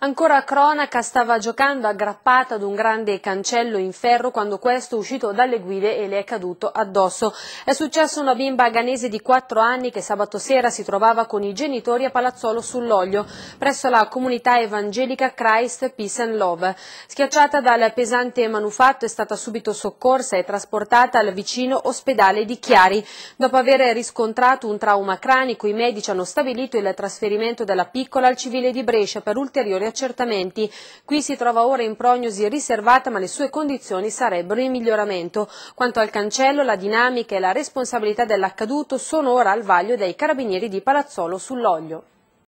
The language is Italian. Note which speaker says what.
Speaker 1: Ancora cronaca stava giocando aggrappata ad un grande cancello in ferro quando questo è uscito dalle guide e le è caduto addosso. È successo a una bimba ganese di 4 anni che sabato sera si trovava con i genitori a Palazzolo sull'Oglio, presso la comunità evangelica Christ Peace and Love. Schiacciata dal pesante manufatto è stata subito soccorsa e trasportata al vicino ospedale di Chiari. Dopo aver riscontrato un trauma cranico, i medici hanno stabilito il trasferimento della piccola al civile di Brescia per ulteriore accertamenti. Qui si trova ora in prognosi riservata ma le sue condizioni sarebbero in miglioramento. Quanto al cancello, la dinamica e la responsabilità dell'accaduto sono ora al vaglio dei carabinieri di Palazzolo sull'Oglio.